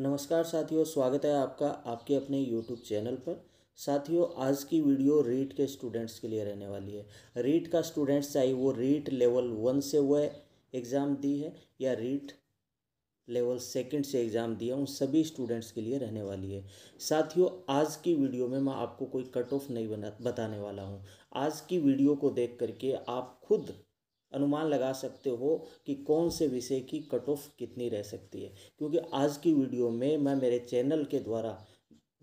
नमस्कार साथियों स्वागत है आपका आपके अपने यूट्यूब चैनल पर साथियों आज की वीडियो रीट के स्टूडेंट्स के लिए रहने वाली है रीट का स्टूडेंट्स चाहे वो रीट लेवल वन से वह एग्ज़ाम दी है या रीट लेवल सेकंड से एग्ज़ाम दिया उन सभी स्टूडेंट्स के लिए रहने वाली है साथियों आज की वीडियो में मैं आपको कोई कट ऑफ नहीं बना बताने वाला हूँ आज की वीडियो को देख करके आप खुद अनुमान लगा सकते हो कि कौन से विषय की कट ऑफ कितनी रह सकती है क्योंकि आज की वीडियो में मैं मेरे चैनल के द्वारा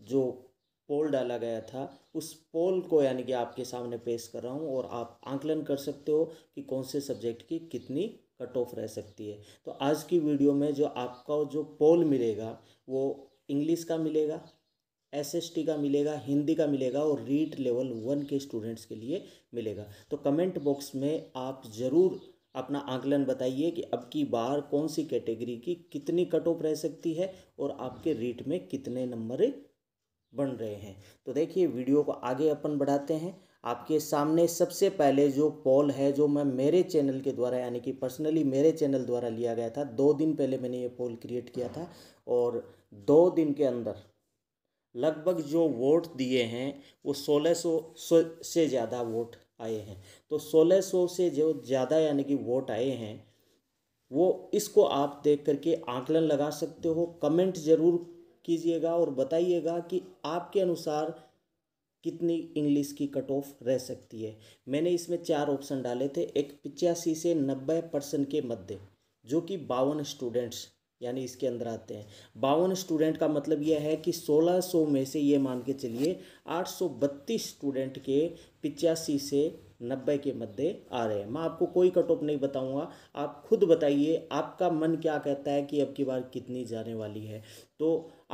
जो पोल डाला गया था उस पोल को यानी कि आपके सामने पेश कर रहा हूँ और आप आंकलन कर सकते हो कि कौन से सब्जेक्ट की कितनी कट ऑफ रह सकती है तो आज की वीडियो में जो आपका जो पोल मिलेगा वो इंग्लिश का मिलेगा एसएसटी का मिलेगा हिंदी का मिलेगा और रीट लेवल वन के स्टूडेंट्स के लिए मिलेगा तो कमेंट बॉक्स में आप ज़रूर अपना आंकलन बताइए कि अब की बार कौन सी कैटेगरी की कितनी कट ऑफ रह सकती है और आपके रीट में कितने नंबर बन रहे हैं तो देखिए वीडियो को आगे अपन बढ़ाते हैं आपके सामने सबसे पहले जो पॉल है जो मैं मेरे चैनल के द्वारा यानी कि पर्सनली मेरे चैनल द्वारा लिया गया था दो दिन पहले मैंने ये पॉल क्रिएट किया था और दो दिन के अंदर लगभग जो वोट दिए हैं वो सोलह सौ से ज़्यादा वोट आए हैं तो सोलह सौ से जो ज़्यादा यानी कि वोट आए हैं वो इसको आप देख करके आंकलन लगा सकते हो कमेंट ज़रूर कीजिएगा और बताइएगा कि आपके अनुसार कितनी इंग्लिश की कट ऑफ रह सकती है मैंने इसमें चार ऑप्शन डाले थे एक पिचासी से नब्बे परसेंट के मध्य जो कि बावन स्टूडेंट्स यानी इसके अंदर आते हैं बावन स्टूडेंट का मतलब यह है कि 1600 में से ये मान के चलिए 832 स्टूडेंट के पिचासी से नब्बे के मध्य आ रहे हैं मैं आपको कोई कट ऑफ नहीं बताऊंगा आप खुद बताइए आपका मन क्या कहता है कि अब की बार कितनी जाने वाली है तो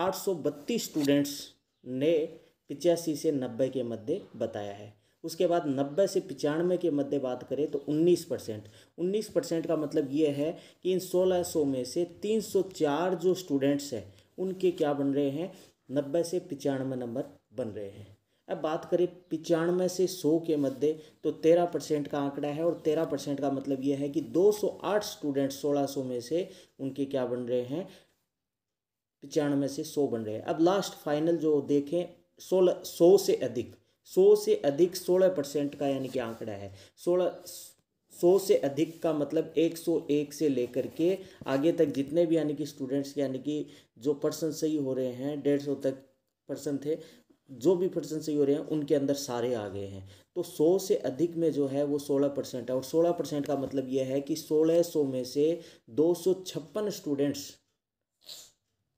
832 स्टूडेंट्स ने पिचासी से नब्बे के मध्य बताया है उसके बाद 90 से पचानवे के मध्य बात करें तो 19 परसेंट उन्नीस परसेंट का मतलब ये है कि इन 1600 में से 304 जो स्टूडेंट्स हैं उनके क्या बन रहे हैं नब्बे से पचानवे नंबर बन रहे हैं अब बात करें पचानवे से सौ के मध्य तो तेरह परसेंट का आंकड़ा है और तेरह परसेंट का मतलब यह है कि 208 सोलह 1600 में से उनके क्या बन रहे हैं पचानवे से सौ बन रहे हैं अब लास्ट फाइनल जो देखें सोलह सौ से अधिक सौ से अधिक सोलह परसेंट का यानी कि आंकड़ा है सोलह सौ से अधिक का मतलब एक सौ एक से लेकर के आगे तक जितने भी यानी कि स्टूडेंट्स यानी कि जो पर्सन सही हो रहे हैं डेढ़ सौ तक पर्सन थे जो भी पर्सन सही हो रहे हैं उनके अंदर सारे आ गए हैं तो सौ से अधिक में जो है वो सोलह परसेंट है और सोलह परसेंट का मतलब यह है कि सोलह सौ में से दो सौ छप्पन स्टूडेंट्स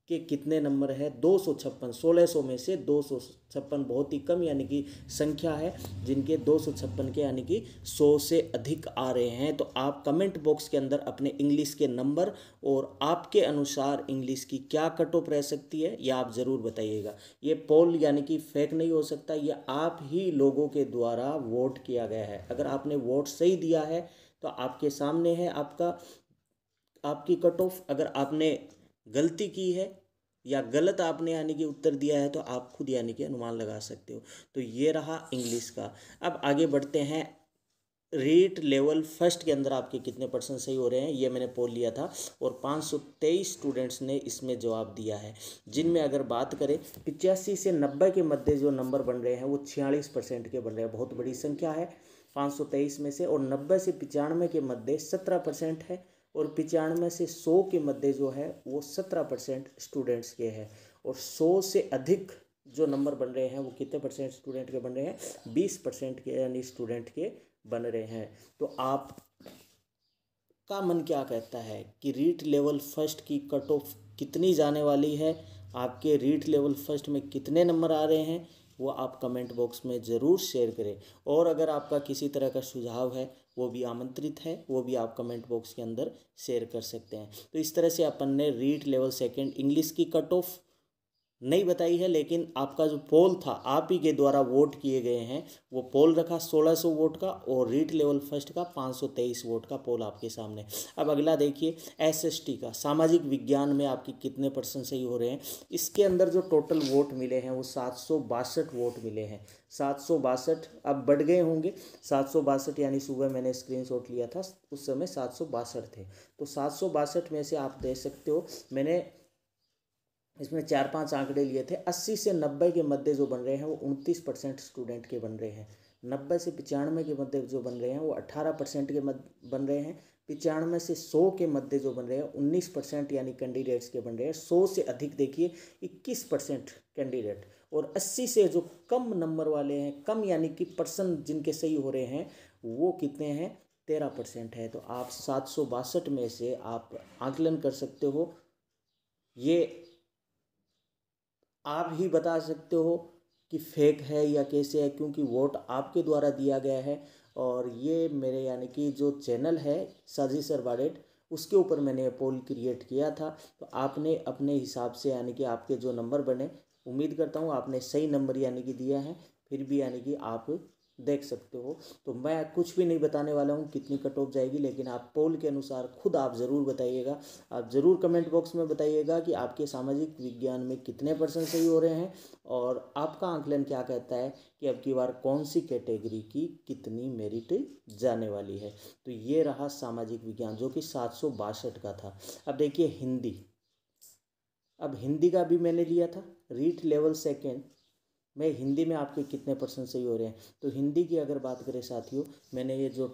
के कितने नंबर है दो सौ छप्पन सोलह सौ में से दो सौ छप्पन बहुत ही कम यानी कि संख्या है जिनके दो सौ छप्पन के यानी कि सौ से अधिक आ रहे हैं तो आप कमेंट बॉक्स के अंदर अपने इंग्लिश के नंबर और आपके अनुसार इंग्लिश की क्या कट ऑफ रह सकती है यह आप ज़रूर बताइएगा ये पोल यानी कि फेक नहीं हो सकता ये आप ही लोगों के द्वारा वोट किया गया है अगर आपने वोट सही दिया है तो आपके सामने है आपका आपकी कट ऑफ अगर आपने गलती की है या गलत आपने यानी कि उत्तर दिया है तो आप खुद यानी कि अनुमान लगा सकते हो तो ये रहा इंग्लिश का अब आगे बढ़ते हैं रेट लेवल फर्स्ट के अंदर आपके कितने परसेंट सही हो रहे हैं ये मैंने पोल लिया था और 523 स्टूडेंट्स ने इसमें जवाब दिया है जिनमें अगर बात करें पिचासी से नब्बे के मध्य जो नंबर बन रहे हैं वो छियालीस परसेंट के बन रहे हैं बहुत बड़ी संख्या है तेईस में से और नब्बे से पचानवे के मध्य सत्रह परसेंट है और पचानवे से सौ के मध्य जो है वो सत्रह परसेंट स्टूडेंट्स के हैं और सौ से अधिक जो नंबर बन रहे हैं वो कितने परसेंट स्टूडेंट के बन रहे हैं बीस परसेंट के यानी स्टूडेंट के बन रहे हैं तो आप का मन क्या कहता है कि रीट लेवल फर्स्ट की कट ऑफ कितनी जाने वाली है आपके रीट लेवल फर्स्ट में कितने नंबर आ रहे हैं वो आप कमेंट बॉक्स में ज़रूर शेयर करें और अगर आपका किसी तरह का सुझाव है वो भी आमंत्रित है वो भी आप कमेंट बॉक्स के अंदर शेयर कर सकते हैं तो इस तरह से अपन ने रीट लेवल सेकेंड इंग्लिश की कट ऑफ नहीं बताई है लेकिन आपका जो पोल था आप ही के द्वारा वोट किए गए हैं वो पोल रखा 1600 वोट का और रीट लेवल फर्स्ट का 523 वोट का पोल आपके सामने अब अगला देखिए एसएसटी का सामाजिक विज्ञान में आपके कितने परसेंट सही हो रहे हैं इसके अंदर जो टोटल वोट मिले हैं वो सात वोट मिले हैं सात अब बढ़ गए होंगे सात यानी सुबह मैंने स्क्रीन लिया था उस समय सात थे तो सात में से आप देख सकते हो मैंने इसमें चार पांच आंकड़े लिए थे अस्सी से नब्बे के मध्य जो बन रहे हैं वो उनतीस परसेंट स्टूडेंट के बन रहे हैं नब्बे से पचानवे के मध्य जो बन रहे हैं वो अट्ठारह परसेंट के मध्य बन रहे हैं पचानवे से सौ के मध्य जो बन रहे हैं उन्नीस परसेंट यानी कैंडिडेट्स के बन रहे हैं सौ से अधिक देखिए इक्कीस परसेंट कैंडिडेट और अस्सी से जो कम नंबर वाले हैं कम यानी कि पर्सन जिनके सही हो रहे हैं वो कितने हैं तेरह परसेंट है तो आप सात में से आप आकलन कर सकते हो ये आप ही बता सकते हो कि फेक है या कैसे है क्योंकि वोट आपके द्वारा दिया गया है और ये मेरे यानी कि जो चैनल है साजी सरवाडेट उसके ऊपर मैंने पोल क्रिएट किया था तो आपने अपने हिसाब से यानी कि आपके जो नंबर बने उम्मीद करता हूँ आपने सही नंबर यानी कि दिया है फिर भी यानी कि आप देख सकते हो तो मैं कुछ भी नहीं बताने वाला हूँ कितनी कट ऑफ जाएगी लेकिन आप पोल के अनुसार खुद आप ज़रूर बताइएगा आप ज़रूर कमेंट बॉक्स में बताइएगा कि आपके सामाजिक विज्ञान में कितने परसेंट सही हो रहे हैं और आपका आंकलन क्या कहता है कि अब की बार कौन सी कैटेगरी की कितनी मेरिट जाने वाली है तो ये रहा सामाजिक विज्ञान जो कि सात का था अब देखिए हिंदी अब हिंदी का भी मैंने लिया था रीट लेवल सेकेंड मैं हिंदी में आपके कितने परसेंट सही हो रहे हैं तो हिंदी की अगर बात करें साथियों मैंने ये जो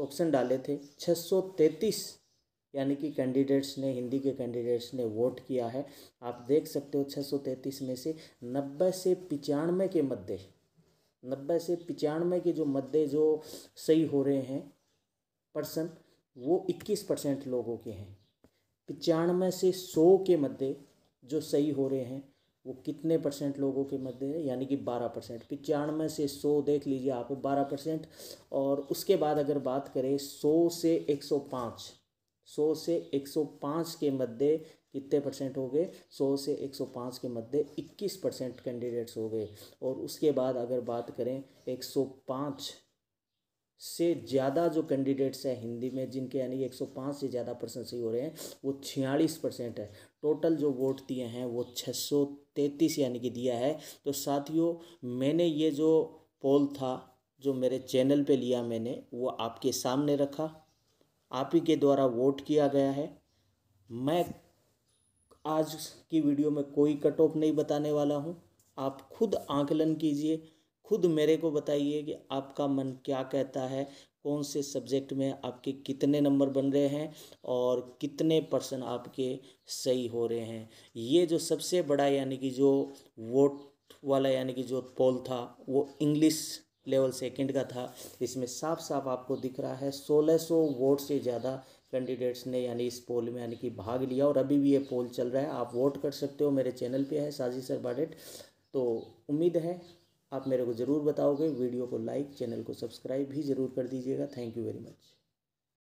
ऑप्शन डाले थे 633 यानी कि कैंडिडेट्स ने हिंदी के कैंडिडेट्स ने वोट किया है आप देख सकते हो 633 में से नब्बे से पचानवे के मध्य नब्बे से पचानवे के जो मध्य जो सही हो रहे हैं परसेंट वो इक्कीस परसेंट लोगों के हैं पचानवे से सौ के मध्य जो सही हो रहे हैं वो कितने परसेंट लोगों के मध्य है यानी कि बारह परसेंट पचानवे से सौ देख लीजिए आप बारह परसेंट और उसके बाद अगर बात करें सौ से एक सौ पाँच सौ से एक सौ पाँच के मध्य कितने परसेंट हो गए सौ से एक सौ पाँच के मध्य इक्कीस परसेंट कैंडिडेट्स हो गए और उसके बाद अगर बात करें एक सौ पाँच से ज़्यादा जो कैंडिडेट्स हैं हिंदी में जिनके यानी 105 से ज़्यादा परसेंट सही हो रहे हैं वो छियालीस परसेंट है टोटल जो वोट दिए हैं वो छः सौ तैंतीस यानी कि दिया है तो साथियों मैंने ये जो पोल था जो मेरे चैनल पे लिया मैंने वो आपके सामने रखा आप ही के द्वारा वोट किया गया है मैं आज की वीडियो में कोई कट ऑफ नहीं बताने वाला हूँ आप खुद आंकलन कीजिए खुद मेरे को बताइए कि आपका मन क्या कहता है कौन से सब्जेक्ट में आपके कितने नंबर बन रहे हैं और कितने परसेंट आपके सही हो रहे हैं ये जो सबसे बड़ा यानी कि जो वोट वाला यानी कि जो पोल था वो इंग्लिश लेवल सेकंड का था इसमें साफ साफ आपको दिख रहा है 1600 वोट से ज़्यादा कैंडिडेट्स ने यानी इस पोल में यानी कि भाग लिया और अभी भी ये पोल चल रहा है आप वोट कर सकते हो मेरे चैनल पे है साजिश सर बाडेट तो उम्मीद है आप मेरे को ज़रूर बताओगे वीडियो को लाइक चैनल को सब्सक्राइब भी ज़रूर कर दीजिएगा थैंक यू वेरी मच